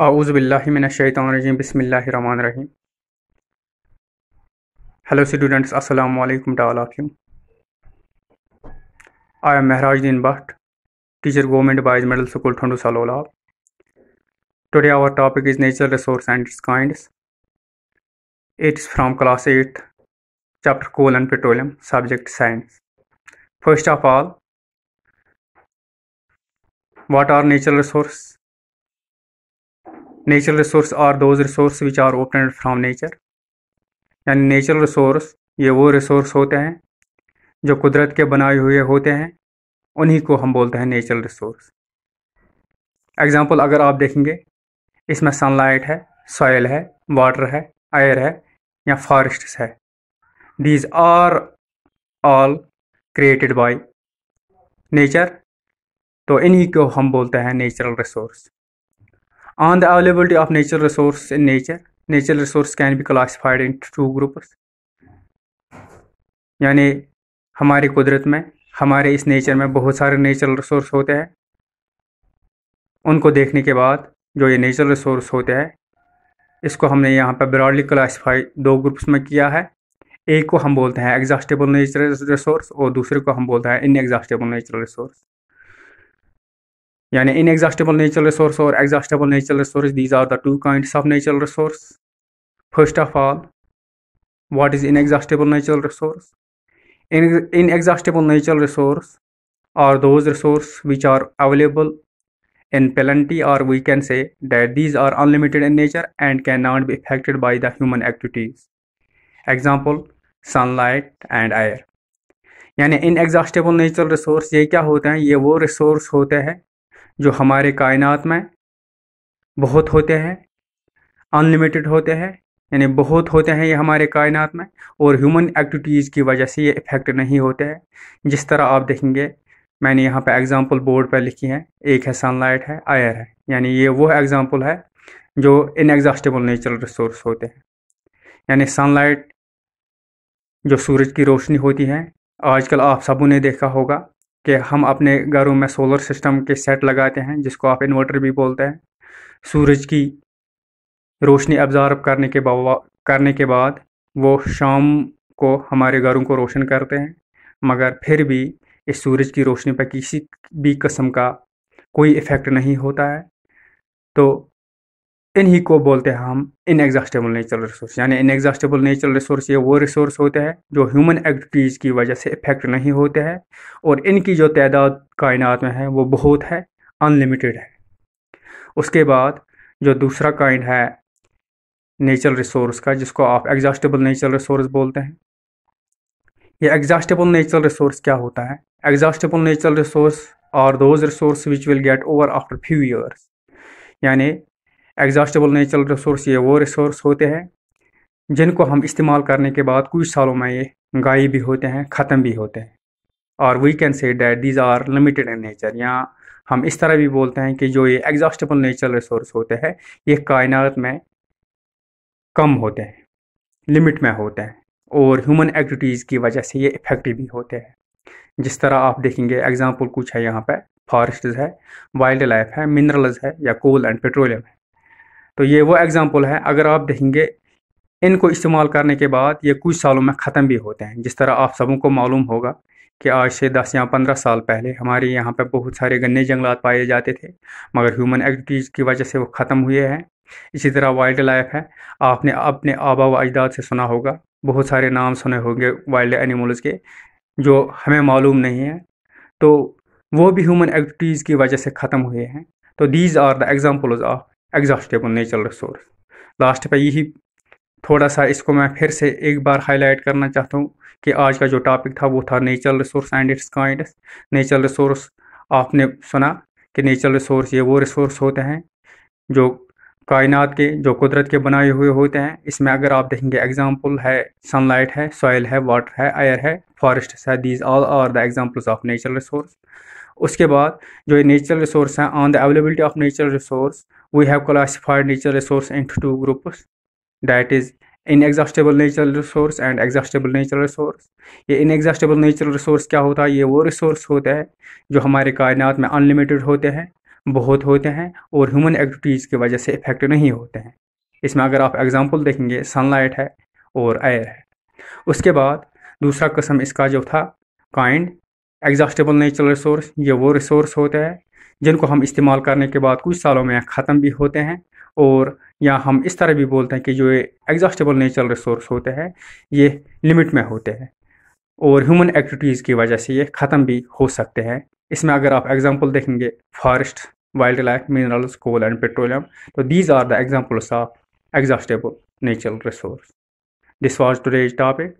आउज़बिल्लिमिनशैतरजीम बसमीम hello students अस्सलाम वालेकुम टालाक्यू I am Mehrajuddin Bhat teacher government boys middle school Thandu Salola today our topic is natural resource and its kinds it's from class eight chapter coal and petroleum subject science first of all what are natural resource natural resource are those resource which are open from nature यानी natural resource ये वो resource होते हैं जो कुदरत के बनाए हुए होते हैं उन्हीं को हम बोलते हैं नेचुरल रिसोर्स एग्ज़ाम्पल अगर आप देखेंगे इसमें सनलाइट है सॉयल है वाटर है एयर है या फॉरेस्ट्स है these are all created by nature तो इन्हीं को हम बोलते हैं natural resource On the availability of natural resource in nature, natural resource can be classified into two groups. यानी हमारी कुदरत में हमारे इस नेचर में बहुत सारे नेचुरल रिसोर्स होते हैं उनको देखने के बाद जो ये नेचुरल रिसोर्स होते हैं इसको हमने यहाँ पर ब्रॉडली क्लासीफाई दो ग्रुप्स में किया है एक को हम बोलते हैं एग्जॉस्टेबल नेचुरल रिसोर्स और दूसरे को हम बोलते हैं इन एग्जॉस्टेबल नेचुरल रिसोर्स यानी इनएग्जॉस्टेबल नेचुरल रिसोर्स और exhaustible natural resource these are the two kinds of natural resource first of all what is inexhaustible natural resource inexhaustible natural resource are those resource which are available in plenty are we can say that these are unlimited in nature and can not be affected by the human activities example sunlight and air यानी inexhaustible natural resource ये क्या होते हैं ये वो resource होते हैं जो हमारे कायनात में बहुत होते हैं अनलिमिटेड होते हैं यानी बहुत होते हैं ये हमारे कायनात में और ह्यूमन एक्टिविटीज़ की वजह से ये इफ़ेक्ट नहीं होते हैं जिस तरह आप देखेंगे मैंने यहाँ पर एग्ज़ाम्पल बोर्ड पर लिखी है एक है सनलाइट है आयर है यानी ये वो एग्ज़ाम्पल है जो इनएग्जॉस्टेबल नेचुरल रिसोर्स होते हैं यानी सनलाइट जो सूरज की रोशनी होती है आजकल आप सबों ने देखा होगा कि हम अपने घरों में सोलर सिस्टम के सेट लगाते हैं जिसको आप इन्वर्टर भी बोलते हैं सूरज की रोशनी अब्ज़ार्ब करने के करने के बाद वो शाम को हमारे घरों को रोशन करते हैं मगर फिर भी इस सूरज की रोशनी पर किसी भी कस्म का कोई इफ़ेक्ट नहीं होता है तो इन्हीं को बोलते हैं हम इनएग्जॉस्टेबल नेचुरल रिसोर्स यानी इनएग्जॉस्टेबल नेचुरल रिसोर्स ये वो रिसोर्स होते हैं जो ह्यूमन एक्टिविटीज़ की वजह से इफेक्ट नहीं होते हैं और इनकी जो तादाद कायनात में है वो बहुत है अनलिमिटेड है उसके बाद जो दूसरा काइंड है नेचुरल रिसोर्स का जिसको आप एग्जॉस्टेबल नेचुरल रिसोर्स बोलते हैं ये एग्जॉस्टेबल नेचुरल रिसोर्स क्या होता है एग्जॉस्टेबल नेचुरल रिसोर्स और those resource which will get over after few years यानी एग्जॉस्टेबल नेचुरल रिसोर्स ये वो रिसोर्स होते हैं जिनको हम इस्तेमाल करने के बाद कुछ सालों में ये गायब भी होते हैं ख़त्म भी होते हैं और we can say that these are limited in nature या हम इस तरह भी बोलते हैं कि जो ये एग्जॉस्टेबल नेचुरल रिसोर्स होते हैं ये कायनात में कम होते हैं लिमिट में होते हैं और ह्यूमन एक्टिविटीज़ की वजह से ये इफ़ेक्टिव भी होते हैं जिस तरह आप देखेंगे एग्जाम्पल कुछ है यहाँ पर फॉरेस्ट है वाइल्ड लाइफ है मिनरल्स है या कोल एंड पेट्रोलियम है तो ये वो एग्ज़ाम्पल है अगर आप देखेंगे इनको इस्तेमाल करने के बाद ये कुछ सालों में ख़त्म भी होते हैं जिस तरह आप सबों को मालूम होगा कि आज से दस या पंद्रह साल पहले हमारे यहाँ पर बहुत सारे गन्ने जंगलात पाए जाते थे मगर ह्यूमन एक्टिविटीज़ की वजह से वो ख़त्म हुए हैं इसी तरह वाइल्ड लाइफ है आपने अपने आबा व अजदाद से सुना होगा बहुत सारे नाम सुने होंगे वाइल्ड एनिमल्स के जो हमें मालूम नहीं है तो वो भी ह्यूमन एक्टिविटीज़ की वजह से ख़त्म हुए हैं तो these are the examples of exhaustible natural resource last पे यही थोड़ा सा इसको मैं फिर से एक बार हाईलाइट करना चाहता हूँ कि आज का जो टॉपिक था वो था natural resource and its kind natural resource आपने सुना कि नेचुरल रिसोर्स ये वो रिसोर्स होते हैं जो कायनात के जो कुदरत के बनाए हुए होते हैं इसमें अगर आप देखेंगे एग्जाम्पल है सनलाइट है सॉइल है वाटर है एयर है फॉरेस्ट है these all are the examples of natural resource उसके बाद जो नेचुरल रिसोर्स हैं on the availability of natural resource we have classified natural resource in two groups that is exhaustible natural resource and exhaustible natural resource ये exhaustible natural resource क्या होता है ये वो रिसोर्स होता है जो हमारे कायनात में अनलिमिटेड होते हैं बहुत होते हैं और ह्यूमन एक्टिविटीज़ की वजह से इफेक्ट नहीं होते हैं इसमें अगर आप एग्ज़ाम्पल देखेंगे सनलाइट है और एयर है उसके बाद दूसरा कस्म इसका जो था काइंड एग्जॉस्टेबल नेचुरल रिसोर्स ये वो रिसोर्स होते हैं जिनको हम इस्तेमाल करने के बाद कुछ सालों में ख़त्म भी होते हैं और या हम इस तरह भी बोलते हैं कि जो एग्जॉस्टेबल नेचुरल रिसोर्स होते हैं ये लिमिट में होते हैं और ह्यूमन एक्टिविटीज़ की वजह से ये ख़त्म भी हो सकते हैं इसमें अगर आप एग्जाम्पल देखेंगे forest wildlife minerals coal and petroleum तो these are the examples of exhaustible natural resource this was today's topic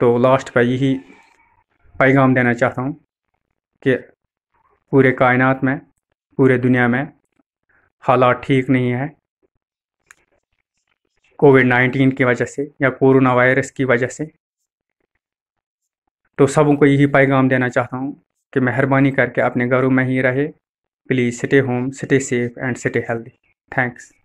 तो लास्ट का यही पैगाम देना चाहता हूँ कि पूरे कायनात में पूरे दुनिया में हालात ठीक नहीं है कोविड नाइन्टीन की वजह से या कोरोना वायरस की वजह से तो को यही पैगाम देना चाहता हूँ कि मेहरबानी करके अपने घरों में ही रहे please stay home stay safe and stay healthy thanks